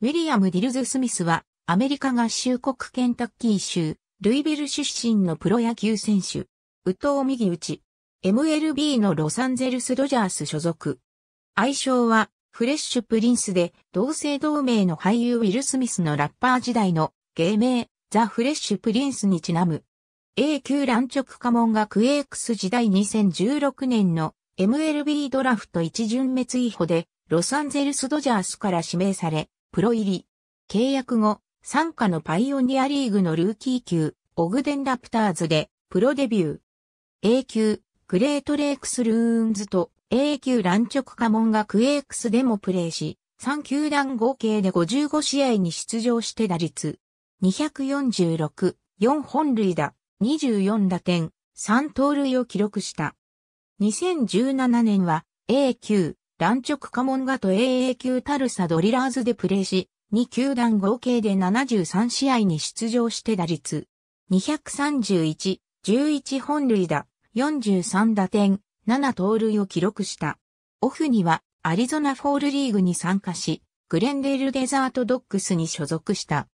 ウィリアム・ディルズ・スミスは、アメリカ合衆国ケンタッキー州、ルイビル出身のプロ野球選手。右投右打ち。MLB のロサンゼルス・ドジャース所属。愛称は、フレッシュ・プリンスで、同姓同名の俳優ウィル・スミスのラッパー時代の、芸名、ザ・フレッシュ・プリンスにちなむ。A 級乱直家紋がクエークス時代2016年の MLB ドラフト一巡滅追捕でロサンゼルスドジャースから指名され、プロ入り。契約後、参加のパイオニアリーグのルーキー級、オグデンラプターズで、プロデビュー。A 級、グレートレイクスルーンズと A 級ランチョクカモンがクエークスでもプレーし、3球団合計で55試合に出場して打率。246、4本塁打、24打点、3盗塁を記録した。2017年は A 級乱直家ンがと AA 級タルサドリラーズでプレーし、2球団合計で73試合に出場して打率。231、11本塁打、43打点、7盗塁を記録した。オフにはアリゾナフォールリーグに参加し、グレンデールデザートドックスに所属した。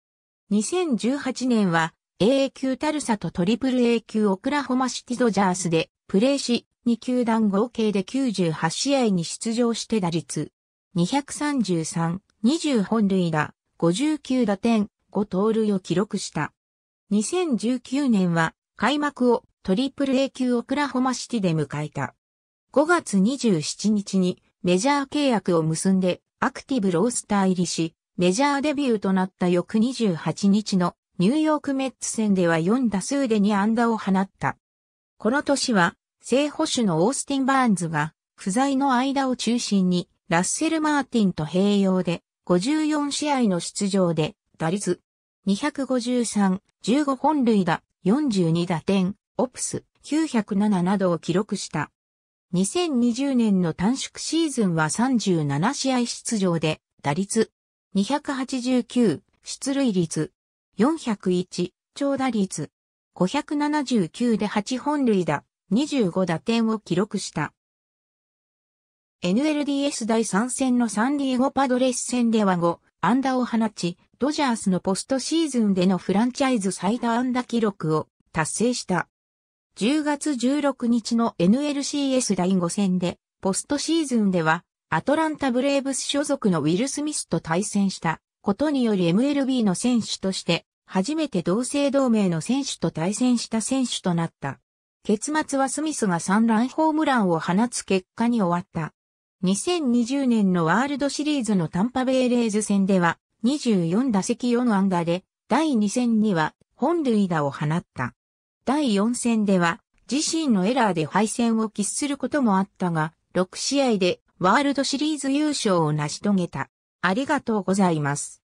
2018年は AA 級タルサとトリプル A 級オクラホマシティドジャースでプレーし、2球団合計で98試合に出場して打率233、20本塁打、59打点、5盗塁を記録した。2019年は開幕をトリプル A 級オクラホマシティで迎えた。5月27日にメジャー契約を結んでアクティブロースター入りし、メジャーデビューとなった翌28日のニューヨークメッツ戦では4打数で2安打を放った。この年は正保守のオースティン・バーンズが、不在の間を中心に、ラッセル・マーティンと併用で、54試合の出場で、打率、253、15本塁打、42打点、オプス、907などを記録した。2020年の短縮シーズンは37試合出場で、打率、289、出塁率、401、長打率、579で8本塁打、25打点を記録した。NLDS 第3戦のサンディエゴパドレス戦では5安打を放ち、ドジャースのポストシーズンでのフランチャイズ最多安打記録を達成した。10月16日の NLCS 第5戦で、ポストシーズンでは、アトランタブレーブス所属のウィル・スミスと対戦したことにより MLB の選手として、初めて同姓同名の選手と対戦した選手となった。結末はスミスが3ランホームランを放つ結果に終わった。2020年のワールドシリーズのタンパベイレーズ戦では24打席4アンダーで第2戦には本塁打を放った。第4戦では自身のエラーで敗戦を喫することもあったが6試合でワールドシリーズ優勝を成し遂げた。ありがとうございます。